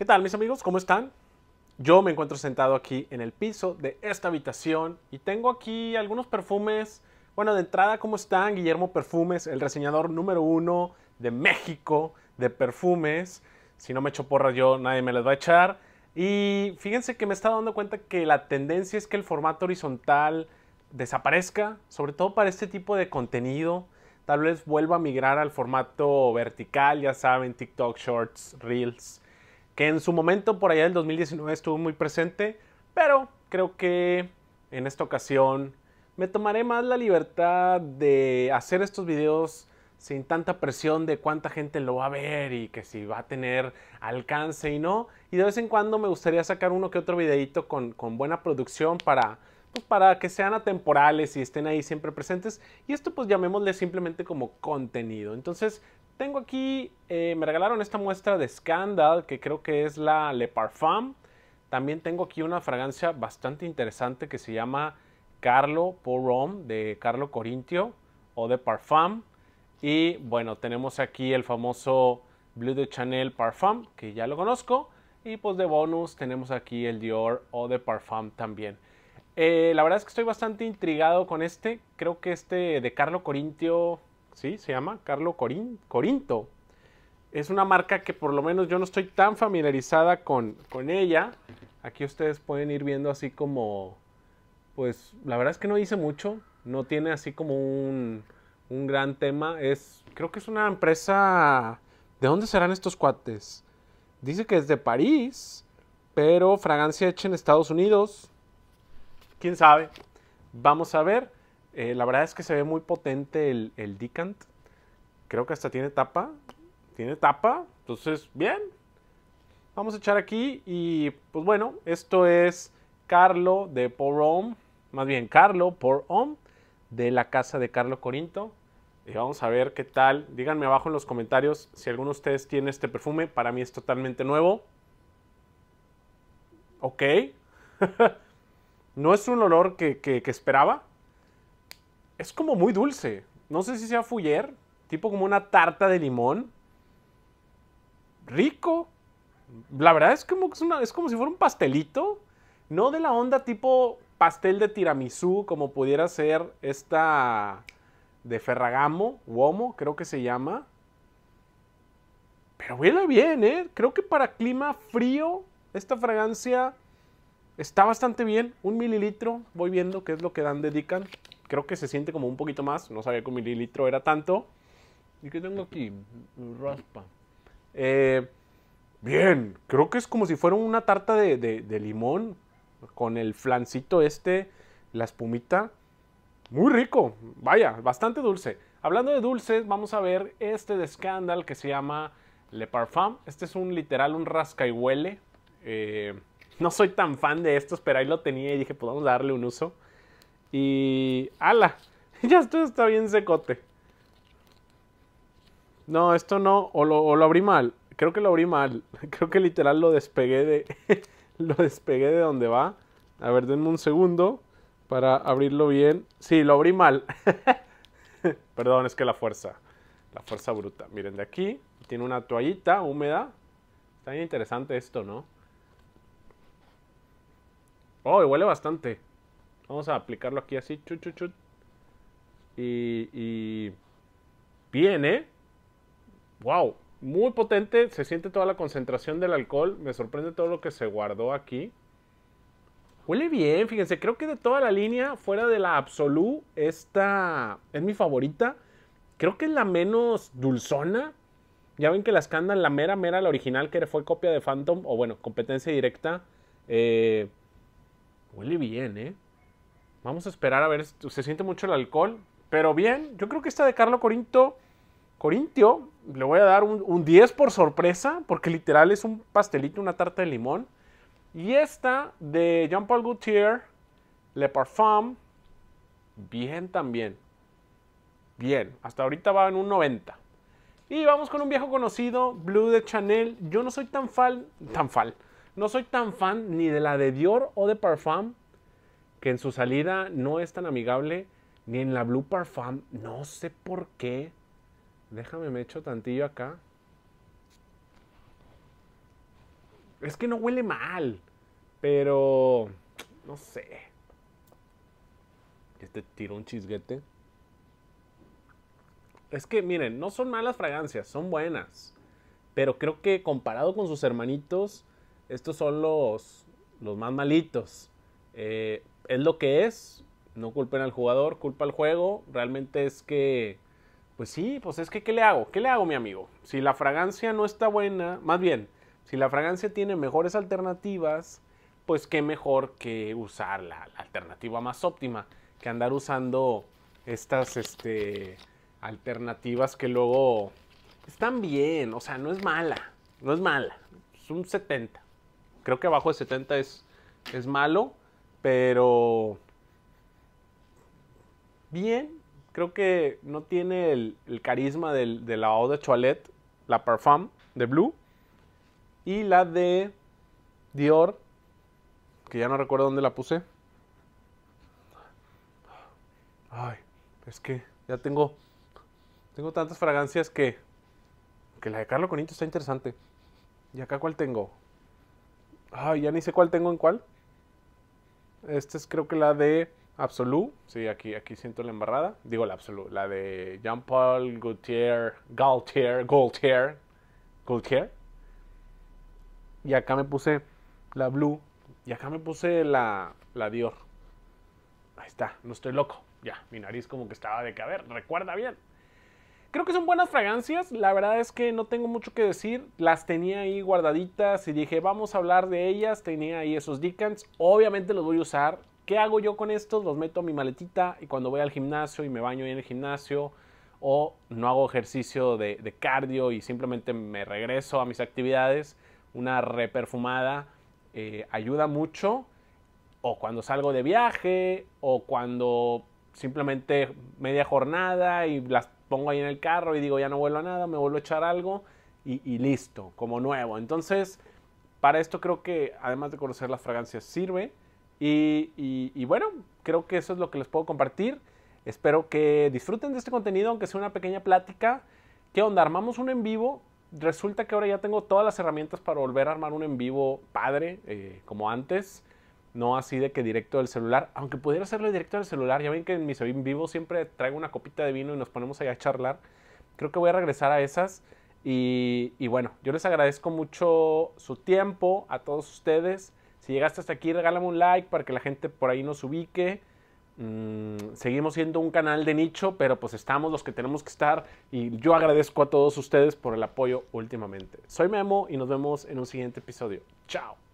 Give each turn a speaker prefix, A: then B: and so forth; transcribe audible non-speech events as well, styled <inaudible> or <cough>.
A: ¿Qué tal mis amigos? ¿Cómo están? Yo me encuentro sentado aquí en el piso de esta habitación y tengo aquí algunos perfumes. Bueno, de entrada, ¿cómo están? Guillermo Perfumes, el reseñador número uno de México de perfumes. Si no me echo porra yo, nadie me les va a echar. Y fíjense que me está dando cuenta que la tendencia es que el formato horizontal desaparezca, sobre todo para este tipo de contenido. Tal vez vuelva a migrar al formato vertical, ya saben, TikTok, Shorts, Reels que en su momento por allá del 2019 estuvo muy presente, pero creo que en esta ocasión me tomaré más la libertad de hacer estos videos sin tanta presión de cuánta gente lo va a ver y que si va a tener alcance y no. Y de vez en cuando me gustaría sacar uno que otro videito con, buena producción para, pues, para que sean atemporales y estén ahí siempre presentes. Y esto pues llamémosle simplemente como contenido. Entonces tengo aquí, eh, me regalaron esta muestra de Scandal, que creo que es la Le Parfum. También tengo aquí una fragancia bastante interesante que se llama Carlo por Rome, de Carlo Corintio o de Parfum. Y bueno, tenemos aquí el famoso Blue de Chanel Parfum, que ya lo conozco. Y pues de bonus tenemos aquí el Dior o de Parfum también. Eh, la verdad es que estoy bastante intrigado con este. Creo que este de Carlo Corintio sí, se llama Carlo Corinto. Es una marca que por lo menos yo no estoy tan familiarizada con, con ella. Aquí ustedes pueden ir viendo así como, pues la verdad es que no dice mucho, no tiene así como un, un gran tema. Es, creo que es una empresa, ¿de dónde serán estos cuates? Dice que es de París, pero fragancia hecha en Estados Unidos. ¿Quién sabe? Vamos a ver. Eh, la verdad es que se ve muy potente el, el Decant. Creo que hasta tiene tapa. Tiene tapa. Entonces, bien. Vamos a echar aquí. Y pues bueno, esto es Carlo de Por Más bien, Carlo por Home de la casa de Carlo Corinto. Y vamos a ver qué tal. Díganme abajo en los comentarios si alguno de ustedes tiene este perfume. Para mí es totalmente nuevo. Ok. <laughs> no es un olor que esperaba es como muy dulce. No sé si sea fuller, tipo como una tarta de limón. Rico. La verdad es como, es como si fuera un pastelito. No de la onda tipo pastel de tiramisú, como pudiera ser esta de Ferragamo, Uomo, creo que se llama. Pero huele bien, ¿eh? Creo que para clima frío, esta fragancia está bastante bien. Un mililitro, voy viendo qué es lo que dan, dedican creo que se siente como un poquito más. No sabía que un mililitro era tanto. ¿Y qué tengo aquí? Raspa. Eh, bien, creo que es como si fuera una tarta de, limón con el flancito este, la espumita. Muy rico, vaya, bastante dulce. Hablando de dulces, vamos a ver este de Scandal que se llama Le Parfum. Este es un literal, un rasca y huele. Eh, no soy tan fan de estos, pero ahí lo tenía y dije, podemos pues darle un uso. Y. ¡Hala! <laughs> ya esto está bien secote. No, esto no. O lo, abrí mal. Creo que lo abrí mal. <laughs> Creo que literal lo despegué de. <laughs> lo despegué de donde va. A ver, denme un segundo. Para abrirlo bien. Sí, lo abrí mal. Perdón, es que la fuerza. La fuerza bruta. Miren, de aquí tiene una toallita húmeda. Está bien interesante esto, ¿no? Oh, y huele bastante. Vamos a aplicarlo aquí así, chut, chut, chut. Y, y bien, ¿eh? ¡Wow! Muy potente, se siente toda la concentración del alcohol. Me sorprende todo lo que se guardó aquí. Huele bien, fíjense, creo que de toda la línea, fuera de la absolú esta es mi favorita. Creo que es la menos dulzona. Ya ven que la Scandal, la mera, mera, la original que fue copia de Phantom, o bueno, competencia directa. Eh, huele bien, ¿eh? Vamos a esperar a ver, se siente mucho el alcohol, pero bien, yo creo que esta de Carlo Corinto, Corintio, le voy a dar un, 10 por sorpresa, porque literal es un pastelito, una tarta de limón. Y esta de Jean-Paul Gaultier, Le Parfum, bien también. Bien, hasta ahorita va en un 90. Y vamos con un viejo conocido, Blue de Chanel. Yo no soy tan fan, tan fan, no soy tan fan ni de la de Dior o de Parfum, que en su salida no es tan amigable, ni en la Blue Parfum, no sé por qué. Déjame, me echo tantillo acá. Es que no huele mal, pero no sé. Este tiró un chisguete. Es que miren, no son malas fragancias, son buenas. Pero creo que comparado con sus hermanitos, estos son los, los más malitos. Eh, es lo que es, no culpen al jugador, culpa al juego, realmente es que, pues sí, pues es que ¿qué le hago? ¿Qué le hago, mi amigo? Si la fragancia no está buena, más bien, si la fragancia tiene mejores alternativas, pues qué mejor que usar la, alternativa más óptima que andar usando estas este, alternativas que luego están bien, o sea, no es mala, no es mala, es un 70. Creo que abajo de 70 es, es malo, pero bien, creo que no tiene el, carisma de la Eau de Toilette, la Parfum de Blue y la de Dior, que ya no recuerdo dónde la puse. Ay, es que ya tengo tengo tantas fragancias que que la de Carlo Conito está interesante. ¿Y acá cuál tengo? Ay, ya ni sé cuál tengo en cuál. Esta es creo que la de Absolu. Sí, aquí, aquí siento la embarrada. Digo la Absolu, la de Jean-Paul Gaultier, Gaultier, Gaultier, Gaultier. Y acá me puse la Blue. Y acá me puse la, la Dior. Ahí está, no estoy loco. Ya, mi nariz como que estaba de caber. Recuerda bien. Creo que son buenas fragancias, la verdad es que no tengo mucho que decir, las tenía ahí guardaditas y dije, vamos a hablar de ellas, tenía ahí esos decants, obviamente los voy a usar. ¿Qué hago yo con estos? Los meto a mi maletita y cuando voy al gimnasio y me baño ahí en el gimnasio o no hago ejercicio de, cardio y simplemente me regreso a mis actividades, una reperfumada eh, ayuda mucho. O cuando salgo de viaje o cuando simplemente media jornada y las pongo ahí en el carro y digo, ya no vuelvo a nada, me vuelvo a echar algo y, listo, como nuevo. Entonces, para esto creo que, además de conocer las fragancias, sirve. Y, bueno, creo que eso es lo que les puedo compartir. Espero que disfruten de este contenido, aunque sea una pequeña plática. ¿Qué onda? Armamos un en vivo resulta que ahora ya tengo todas las herramientas para volver a armar un en vivo padre, eh, como antes. No así de que directo del celular, aunque pudiera hacerlo directo del celular. Ya ven que en mis Vivo siempre traigo una copita de vino y nos ponemos ahí a charlar. Creo que voy a regresar a esas. Y, bueno, yo les agradezco mucho su tiempo a todos ustedes. Si llegaste hasta aquí, regálame un like para que la gente por ahí nos ubique. Mm, seguimos siendo un canal de nicho, pero pues estamos los que tenemos que estar y yo agradezco a todos ustedes por el apoyo últimamente. Soy Memo y nos vemos en un siguiente episodio. Chao.